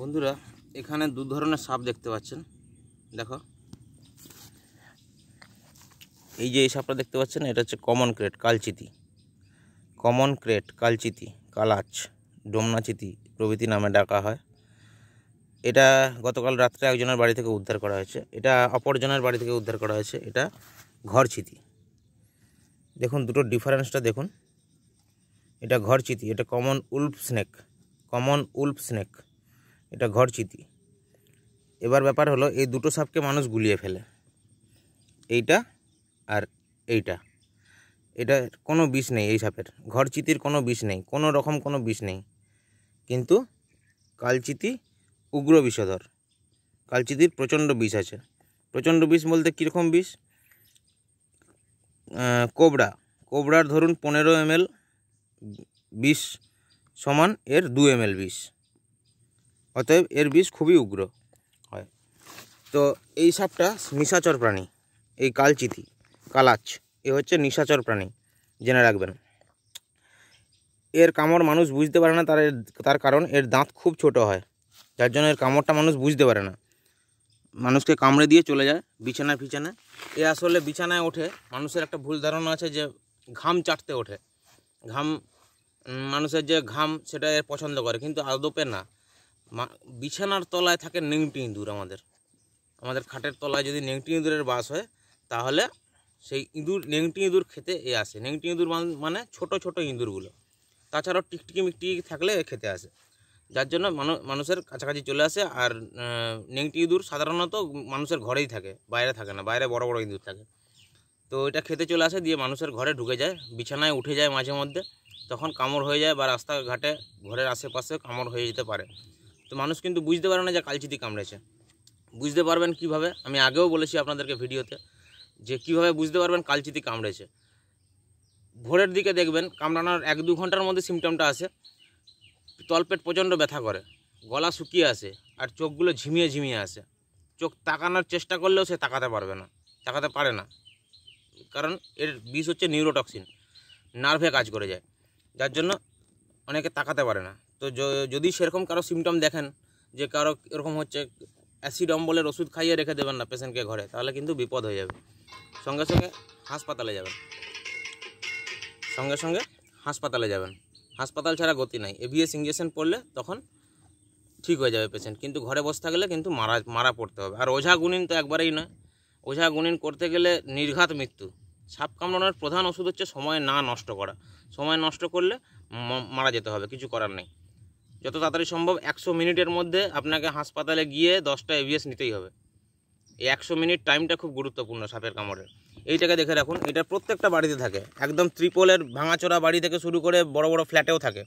বন্ধুরা এখানে দু ধরনের সাপ দেখতে পাচ্ছেন দেখো এই যে এই সাপটা দেখতে পাচ্ছেন এটা হচ্ছে কমন ক্রেট কালচিতি কমন ক্রেট কালচিতি কালাচ ডোমনাচিতি প্রভৃতি নামে ডাকা হয় এটা গতকাল রাত্রে একজনের বাড়ি থেকে উদ্ধার করা হয়েছে এটা অপরজনের বাড়ি থেকে উদ্ধার করা হয়েছে এটা ঘর চিতি দেখুন দুটো ডিফারেন্সটা দেখুন এটা ঘর চিতি এটা common wolf snake common wolf snake এটা ঘরচিতি এবার ব্যাপার হলো এই দুটো সাপকে মানুষ গুলিয়ে ফেলে এইটা আর এইটা এটা কোনো বিষ নেই এই সাপের ঘরচিতির কোনো বিষ নেই কোনো রকম কোনো বিষ নেই কিন্তু কালচিতি উগ্র বিষধর কালচিতির প্রচণ্ড বিষ আছে প্রচণ্ড বিষ বলতে কীরকম বিষ কোবরা কোবরার ধরুন পনেরো এমএল বিষ সমান এর দু এমএল বিষ অতএব এর বিষ খুবই উগ্র হয় তো এই সাপটা নিশাচর প্রাণী এই কালচিতি কালাচ এ হচ্ছে নিশাচর প্রাণী জেনে রাখবেন এর কামড় মানুষ বুঝতে পারে না তার তার কারণ এর দাঁত খুব ছোট হয় যার জন্য এর কামড়টা মানুষ বুঝতে পারে না মানুষকে কামড়ে দিয়ে চলে যায় বিছানায় ফিছানা এ আসলে বিছানায় ওঠে মানুষের একটা ভুল ধারণা আছে যে ঘাম চাটতে ওঠে ঘাম মানুষের যে ঘাম সেটা এর পছন্দ করে কিন্তু আদপে না বিছানার তলায় থাকে নেংটি ইঁদুর আমাদের আমাদের খাটের তলায় যদি নেংটি ইঁদুরের বাস হয় তাহলে সেই ইঁদুর নেংটি ইঁদুর খেতে এ আসে নেংটি ইঁদুর মানে ছোট ছোট ইঁদুরগুলো তাছাড়াও টিকটিকি মিকটিকি থাকলে খেতে আসে যার জন্য মানুষের কাছাকাছি চলে আসে আর নেংটি ইঁদুর সাধারণত মানুষের ঘরেই থাকে বাইরে থাকে না বাইরে বড় বড় ইঁদুর থাকে তো এটা খেতে চলে আসে দিয়ে মানুষের ঘরে ঢুকে যায় বিছানায় উঠে যায় মাঝে মধ্যে তখন কামড় হয়ে যায় বা রাস্তাঘাটে ঘরের আশেপাশে কামড় হয়ে যেতে পারে তো মানুষ কিন্তু বুঝতে পারে না যে কালচিতি কামড়েছে বুঝতে পারবেন কিভাবে আমি আগেও বলেছি আপনাদেরকে ভিডিওতে যে কিভাবে বুঝতে পারবেন কালচিতি কামড়েছে ভোরের দিকে দেখবেন কামড়ানোর এক দু ঘন্টার মধ্যে সিমটমটা আসে তলপেট প্রচণ্ড ব্যথা করে গলা শুকিয়ে আসে আর চোখগুলো ঝিমিয়ে ঝিমিয়ে আসে চোখ তাকানোর চেষ্টা করলেও সে তাকাতে পারবে না তাকাতে পারে না কারণ এর বিষ হচ্ছে নিউরোটক্সিন নার্ভে কাজ করে যায় যার জন্য অনেকে তাকাতে পারে না তো যদি সেরকম কারো সিমটম দেখেন যে কারো এরকম হচ্ছে অ্যাসিড অম্বলের ওষুধ খাইয়ে রেখে দেবেন না পেশেন্টকে ঘরে তাহলে কিন্তু বিপদ হয়ে যাবে সঙ্গে সঙ্গে হাসপাতালে যাবেন সঙ্গে সঙ্গে হাসপাতালে যাবেন হাসপাতাল ছাড়া গতি নাই এভিএস ইঞ্জেকশন পড়লে তখন ঠিক হয়ে যাবে পেশেন্ট কিন্তু ঘরে বসে থাকলে কিন্তু মারা মারা পড়তে হবে আর ওঝা গুনিন তো একবারেই নয় ওঝা গুনিন করতে গেলে নির্ঘাত মৃত্যু সাপ কামড়ানোর প্রধান ওষুধ হচ্ছে সময় না নষ্ট করা সময় নষ্ট করলে মারা যেতে হবে কিছু করার নেই যত তাড়াতাড়ি সম্ভব একশো মিনিটের মধ্যে আপনাকে হাসপাতালে গিয়ে দশটা এভিএস নিতেই হবে এই একশো মিনিট টাইমটা খুব গুরুত্বপূর্ণ সাপের কামড়ের এইটাকে দেখে রাখুন এটা প্রত্যেকটা বাড়িতে থাকে একদম ত্রিপলের ভাঙাচোরা বাড়ি থেকে শুরু করে বড় বড় ফ্ল্যাটেও থাকে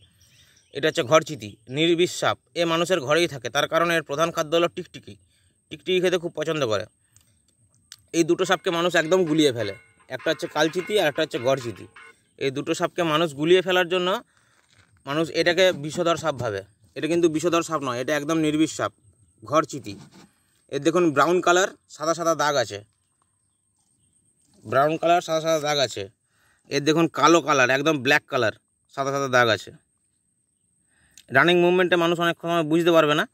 এটা হচ্ছে ঘরচিতি নির্বিষ সাপ এ মানুষের ঘরেই থাকে তার কারণে এর প্রধান খাদ্য হলো টিকটিকি টিকটিকি খেতে খুব পছন্দ করে এই দুটো সাপকে মানুষ একদম গুলিয়ে ফেলে একটা হচ্ছে কালচিতি আর একটা হচ্ছে ঘরচিতি এই দুটো সাপকে মানুষ গুলিয়ে ফেলার জন্য মানুষ এটাকে বিষধর সাপ ভাবে এটা কিন্তু বিষধর সাপ নয় এটা একদম নির্বিষ সাপ ঘর চিতি এর দেখুন ব্রাউন কালার সাদা সাদা দাগ আছে ব্রাউন কালার সাদা সাদা দাগ আছে এর দেখুন কালো কালার একদম ব্ল্যাক কালার সাদা সাদা দাগ আছে রানিং মুভমেন্টে মানুষ অনেক সময় বুঝতে পারবে না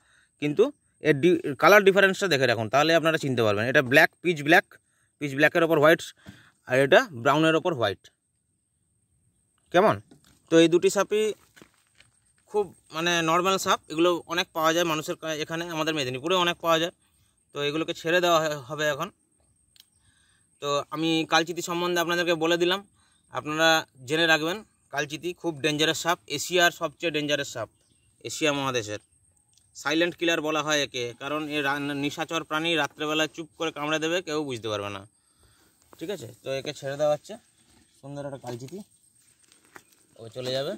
কিন্তু এর ডি কালার ডিফারেন্সটা দেখে রাখুন তাহলে আপনারা চিনতে পারবেন এটা ব্ল্যাক পিচ ব্ল্যাক পিচ ব্ল্যাকের ওপর হোয়াইট আর এটা ব্রাউনের ওপর হোয়াইট কেমন তো এই দুটি সাপই খুব মানে নর্মাল সাপ এগুলো অনেক পাওয়া যায় মানুষের এখানে আমাদের মেদিনীপুরে অনেক পাওয়া যায় তো এগুলোকে ছেড়ে দেওয়া হবে এখন তো আমি কালচিতি সম্বন্ধে আপনাদেরকে বলে দিলাম আপনারা জেনে রাখবেন কালচিতি খুব ডেঞ্জারাস সাপ এশিয়ার সবচেয়ে ডেঞ্জারাস সাপ এশিয়া মহাদেশের সাইলেন্ট কিলার বলা হয় একে কারণ এ নিশাচর প্রাণী রাত্রেবেলা চুপ করে কামড়ে দেবে কেউ বুঝতে পারবে না ঠিক আছে তো একে ছেড়ে দেওয়া হচ্ছে সুন্দর একটা কালচিতি ও চলে যাবে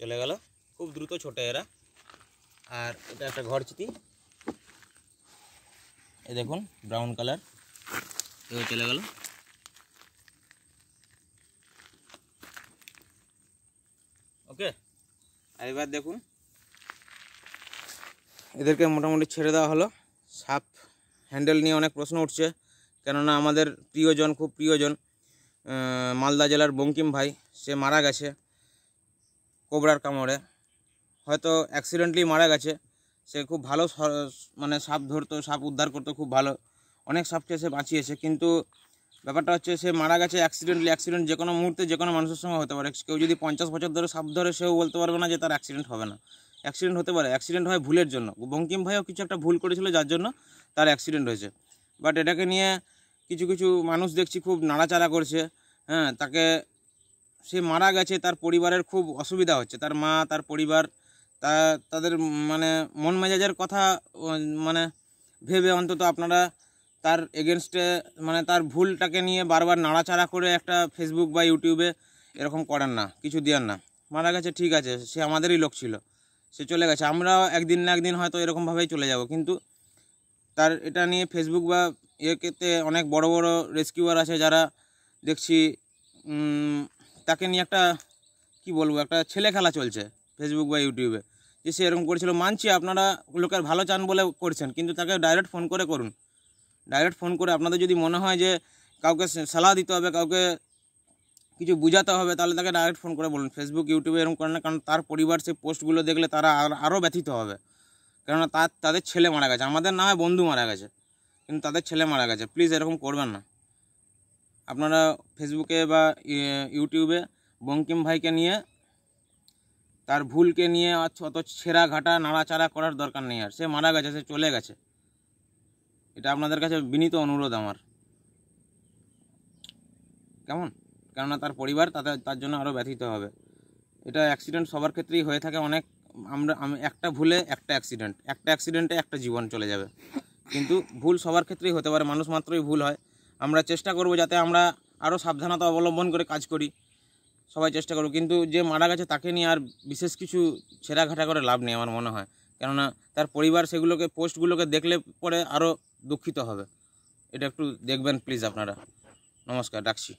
চলে গেল খুব দ্রুত ছোটে এরা আর এটা একটা ঘর চিতি এ দেখুন ব্রাউন কালার এও চলে গেল ওকে আর এবার দেখুন এদেরকে মোটামুটি ছেড়ে দেওয়া হলো সাপ হ্যান্ডেল নিয়ে অনেক প্রশ্ন উঠছে কেননা আমাদের প্রিয়জন খুব প্রিয়জন মালদা জেলার বঙ্কিম ভাই সে মারা গেছে কোবরার কামড়ে হয়তো অ্যাক্সিডেন্টলি মারা গেছে সে খুব ভালো মানে সাপ ধরতো সাপ উদ্ধার করতো খুব ভালো অনেক সাপকে সে বাঁচিয়েছে কিন্তু ব্যাপারটা হচ্ছে সে মারা গেছে অ্যাক্সিডেন্টলি অ্যাক্সিডেন্ট যে কোনো মুহূর্তে যে কোনো মানুষের সঙ্গে হতে পারে কেউ যদি পঞ্চাশ বছর ধরে সাপ ধরে সেও বলতে পারবে না যে তার অ্যাক্সিডেন্ট হবে না অ্যাক্সিডেন্ট হতে পারে অ্যাক্সিডেন্ট হয় ভুলের জন্য বঙ্কিম ভাইও কিছু একটা ভুল করেছিল যার জন্য তার অ্যাক্সিডেন্ট হয়েছে বাট এটাকে নিয়ে কিছু কিছু মানুষ দেখছি খুব নাড়াচাড়া করছে হ্যাঁ তাকে সে মারা গেছে তার পরিবারের খুব অসুবিধা হচ্ছে তার মা তার পরিবার তা তাদের মানে মন মেজাজের কথা মানে ভেবে অন্তত আপনারা তার এগেনস্টে মানে তার ভুলটাকে নিয়ে বারবার নাড়াচাড়া করে একটা ফেসবুক বা ইউটিউবে এরকম করেন না কিছু দেওয়ার না মারা গেছে ঠিক আছে সে আমাদেরই লোক ছিল সে চলে গেছে আমরাও একদিন না একদিন হয়তো এরকমভাবেই চলে যাব কিন্তু তার এটা নিয়ে ফেসবুক বা ইয়েতে অনেক বড় বড় রেস্কিউয়ার আছে যারা দেখছি তাকে নিয়ে একটা কি বলবো একটা ছেলে খেলা চলছে ফেসবুক বা ইউটিউবে যে সে এরকম করেছিল মানছি আপনারা লোকের ভালো চান বলে করছেন কিন্তু তাকে ডাইরেক্ট ফোন করে করুন ডাইরেক্ট ফোন করে আপনাদের যদি মনে হয় যে কাউকে সালাহ দিতে হবে কাউকে কিছু বোঝাতে হবে তাহলে তাকে ডাইরেক্ট ফোন করে বলুন ফেসবুক ইউটিউবে এরকম করে না কারণ তার পরিবার সেই পোস্টগুলো দেখলে তারা আরও ব্যথিত হবে কেননা তার তাদের ছেলে মারা গেছে আমাদের না হয় বন্ধু মারা গেছে কিন্তু তাদের ছেলে মারা গেছে প্লিজ এরকম করবেন না আপনারা ফেসবুকে বা ইউটিউবে বঙ্কিম ভাইকে নিয়ে তার ভুলকে নিয়ে অত ছেঁড়া ঘাটা নাড়াচাড়া করার দরকার নেই আর সে মারা গেছে সে চলে গেছে এটা আপনাদের কাছে বিনীত অনুরোধ আমার কেমন কেননা তার পরিবার তাতে তার জন্য আরও ব্যথিত হবে এটা অ্যাক্সিডেন্ট সবার ক্ষেত্রেই হয়ে থাকে অনেক আমরা আমি একটা ভুলে একটা অ্যাক্সিডেন্ট একটা অ্যাক্সিডেন্টে একটা জীবন চলে যাবে কিন্তু ভুল সবার ক্ষেত্রেই হতে পারে মানুষ মাত্রই ভুল হয় আমরা চেষ্টা করব যাতে আমরা আরও সাবধানতা অবলম্বন করে কাজ করি সবাই চেষ্টা করব কিন্তু যে মারা গেছে তাকে নিয়ে আর বিশেষ কিছু ছেঁড়াঘাটা করে লাভ নেই আমার মনে হয় কেননা তার পরিবার সেগুলোকে পোস্টগুলোকে দেখলে পরে আরও দুঃখিত হবে এটা একটু দেখবেন প্লিজ আপনারা নমস্কার রাখছি